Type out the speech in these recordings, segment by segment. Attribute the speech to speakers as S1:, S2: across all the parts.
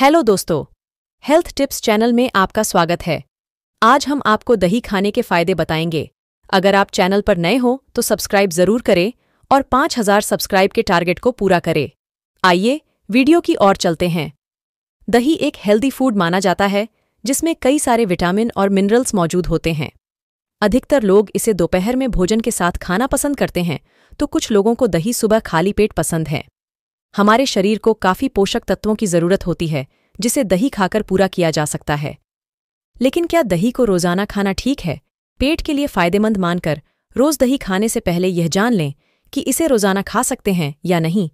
S1: hello दोस्तों health tips channel में आपका स्वागत है आज हम आपको दही खाने के फायदे बताएंगे अगर आप चैनल पर नए हो तो सब्सक्राइब जरूर करें और 5000 सब्सक्राइब के टारगेट को पूरा करें आइए वीडियो की ओर चलते हैं दही एक हेल्दी फूड माना जाता है जिसमें कई सारे विटामिन और मिनरल्स मौजूद होते हैं अधिकतर लोग इसे दोपहर में भोजन के साथ खाना पसंद करते हैं तो कुछ लोगों को दही सुबह खाली पेट पसंद है हमारे शरीर को काफ़ी पोषक तत्वों की ज़रूरत होती है जिसे दही खाकर पूरा किया जा सकता है लेकिन क्या दही को रोज़ाना खाना ठीक है पेट के लिए फ़ायदेमंद मानकर रोज़ दही खाने से पहले यह जान लें कि इसे रोज़ाना खा सकते हैं या नहीं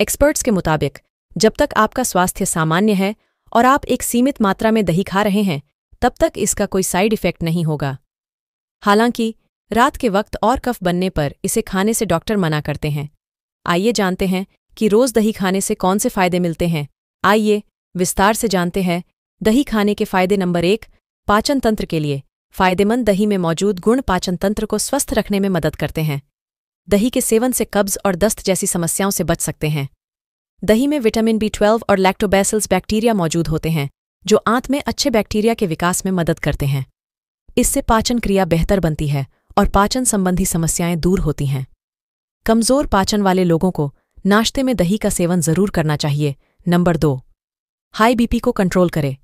S1: एक्सपर्ट्स के मुताबिक जब तक आपका स्वास्थ्य सामान्य है और आप एक सीमित मात्रा में दही खा रहे हैं तब तक इसका कोई साइड इफ़ेक्ट नहीं होगा हालांकि रात के वक्त और कफ बनने पर इसे खाने से डॉक्टर मना करते हैं आइए जानते हैं कि रोज दही खाने से कौन से फायदे मिलते हैं आइए विस्तार से जानते हैं दही खाने के फायदे नंबर एक पाचन तंत्र के लिए फायदेमंद दही में मौजूद गुण पाचन तंत्र को स्वस्थ रखने में मदद करते हैं दही के सेवन से कब्ज और दस्त जैसी समस्याओं से बच सकते हैं दही में विटामिन बी ट्वेल्व और लैक्टोबैसल्स बैक्टीरिया मौजूद होते हैं जो आंत में अच्छे बैक्टीरिया के विकास में मदद करते हैं इससे पाचन क्रिया बेहतर बनती है और पाचन संबंधी समस्याएं दूर होती हैं कमजोर पाचन वाले लोगों को नाश्ते में दही का सेवन जरूर करना चाहिए नंबर दो हाई बीपी को कंट्रोल करें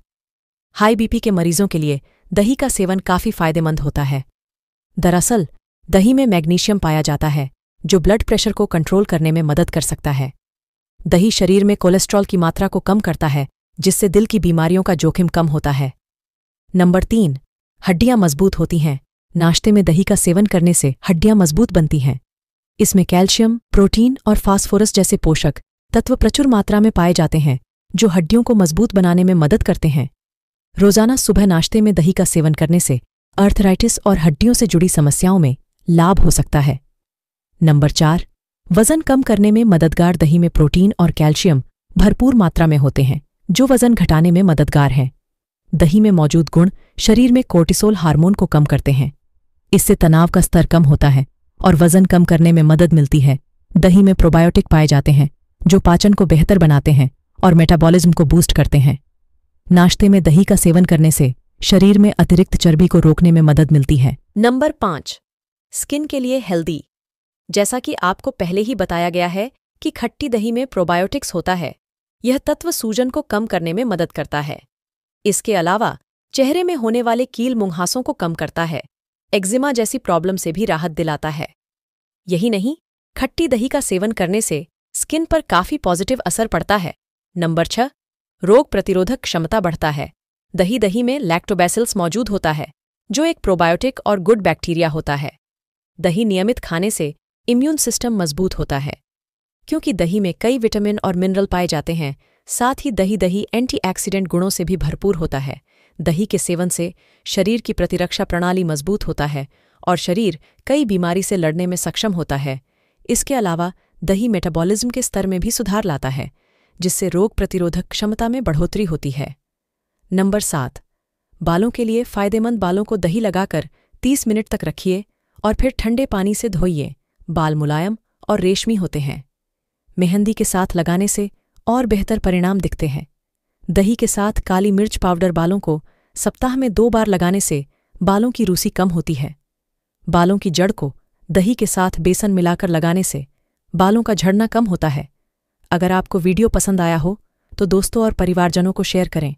S1: हाई बीपी के मरीजों के लिए दही का सेवन काफ़ी फायदेमंद होता है दरअसल दही में मैग्नीशियम पाया जाता है जो ब्लड प्रेशर को कंट्रोल करने में मदद कर सकता है दही शरीर में कोलेस्ट्रॉल की मात्रा को कम करता है जिससे दिल की बीमारियों का जोखिम कम होता है नंबर तीन हड्डियां मजबूत होती हैं नाश्ते में दही का सेवन करने से हड्डियां मजबूत बनती हैं इसमें कैल्शियम प्रोटीन और फास्फोरस जैसे पोषक तत्व प्रचुर मात्रा में पाए जाते हैं जो हड्डियों को मजबूत बनाने में मदद करते हैं रोजाना सुबह नाश्ते में दही का सेवन करने से अर्थराइटिस और हड्डियों से जुड़ी समस्याओं में लाभ हो सकता है नंबर चार वजन कम करने में मददगार दही में प्रोटीन और कैल्शियम भरपूर मात्रा में होते हैं जो वजन घटाने में मददगार हैं दही में मौजूद गुण शरीर में कोर्टिसोल हार्मोन को कम करते हैं इससे तनाव का स्तर कम होता है और वजन कम करने में मदद मिलती है दही में प्रोबायोटिक पाए जाते हैं जो पाचन को बेहतर बनाते हैं और मेटाबॉलिज्म को बूस्ट करते हैं नाश्ते में दही का सेवन करने से शरीर में अतिरिक्त चर्बी को रोकने में मदद मिलती है नंबर पाँच स्किन के लिए हेल्दी जैसा कि आपको पहले ही बताया गया है कि खट्टी दही में प्रोबायोटिक्स होता है यह तत्व सूजन को कम करने में मदद करता है इसके अलावा चेहरे में होने वाले कील मुंहासों को कम करता है एक्जिमा जैसी प्रॉब्लम से भी राहत दिलाता है यही नहीं खट्टी दही का सेवन करने से स्किन पर काफी पॉजिटिव असर पड़ता है नंबर छह रोग प्रतिरोधक क्षमता बढ़ता है दही दही में लैक्टोबैसिल्स मौजूद होता है जो एक प्रोबायोटिक और गुड बैक्टीरिया होता है दही नियमित खाने से इम्यून सिस्टम मजबूत होता है क्योंकि दही में कई विटामिन और मिनरल पाए जाते हैं साथ ही दही दही एंटीऑक्सीडेंट गुणों से भी भरपूर होता है दही के सेवन से शरीर की प्रतिरक्षा प्रणाली मजबूत होता है और शरीर कई बीमारी से लड़ने में सक्षम होता है इसके अलावा दही मेटाबॉलिज्म के स्तर में भी सुधार लाता है जिससे रोग प्रतिरोधक क्षमता में बढ़ोतरी होती है नंबर सात बालों के लिए फ़ायदेमंद बालों को दही लगाकर 30 मिनट तक रखिए और फिर ठंडे पानी से धोइए बाल मुलायम और रेशमी होते हैं मेहंदी के साथ लगाने से और बेहतर परिणाम दिखते हैं दही के साथ काली मिर्च पाउडर बालों को सप्ताह में दो बार लगाने से बालों की रूसी कम होती है बालों की जड़ को दही के साथ बेसन मिलाकर लगाने से बालों का झड़ना कम होता है अगर आपको वीडियो पसंद आया हो तो दोस्तों और परिवारजनों को शेयर करें